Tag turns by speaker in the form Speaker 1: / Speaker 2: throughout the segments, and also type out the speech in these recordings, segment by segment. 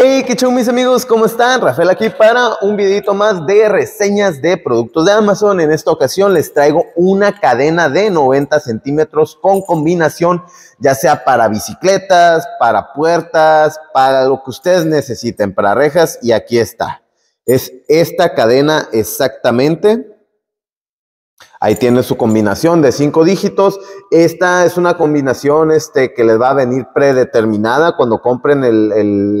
Speaker 1: Hey, qué chau mis amigos, ¿cómo están? Rafael aquí para un videito más de reseñas de productos de Amazon. En esta ocasión les traigo una cadena de 90 centímetros con combinación, ya sea para bicicletas, para puertas, para lo que ustedes necesiten, para rejas. Y aquí está. Es esta cadena exactamente. Ahí tiene su combinación de cinco dígitos. Esta es una combinación este, que les va a venir predeterminada cuando compren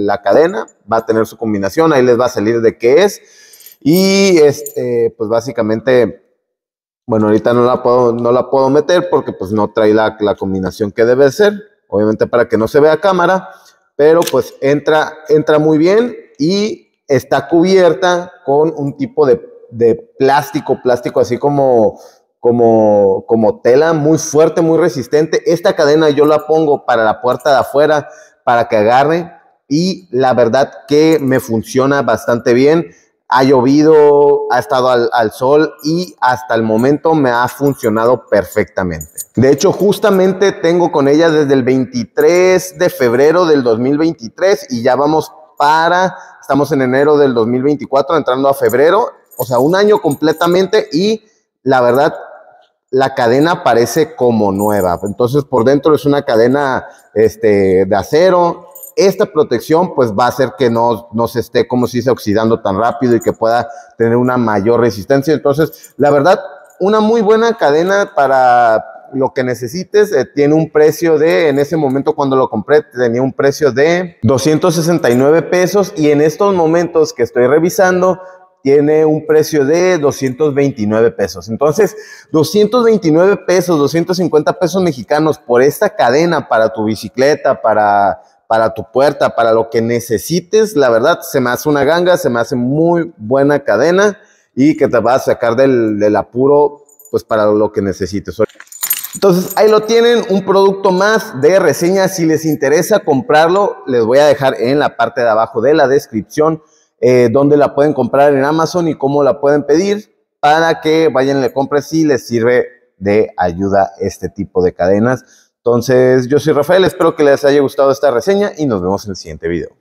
Speaker 1: la cadena. Va a tener su combinación, ahí les va a salir de qué es. Y este, pues básicamente, bueno, ahorita no la puedo, no la puedo meter porque pues no trae la, combinación que debe ser. Obviamente para que no se vea cámara, pero pues entra, entra muy bien y está cubierta con un tipo de de plástico, plástico así como, como, como tela muy fuerte, muy resistente. Esta cadena yo la pongo para la puerta de afuera para que agarre y la verdad que me funciona bastante bien. Ha llovido, ha estado al, al, sol y hasta el momento me ha funcionado perfectamente. De hecho, justamente tengo con ella desde el 23 de febrero del 2023 y ya vamos para, estamos en enero del 2024, entrando a febrero o sea, un año completamente y la verdad, la cadena parece como nueva. Entonces, por dentro es una cadena este, de acero. Esta protección pues va a hacer que no, no se esté como si se oxidando tan rápido y que pueda tener una mayor resistencia. Entonces, la verdad, una muy buena cadena para lo que necesites. Eh, tiene un precio de, en ese momento cuando lo compré, tenía un precio de 269 pesos y en estos momentos que estoy revisando, tiene un precio de 229 pesos. Entonces, 229 pesos, 250 pesos mexicanos por esta cadena para tu bicicleta, para, para tu puerta, para lo que necesites, la verdad se me hace una ganga, se me hace muy buena cadena y que te va a sacar del, del apuro pues para lo que necesites. Entonces, ahí lo tienen, un producto más de reseña. Si les interesa comprarlo, les voy a dejar en la parte de abajo de la descripción eh, dónde la pueden comprar en Amazon y cómo la pueden pedir para que vayan y le compren si les sirve de ayuda este tipo de cadenas. Entonces, yo soy Rafael, espero que les haya gustado esta reseña y nos vemos en el siguiente video.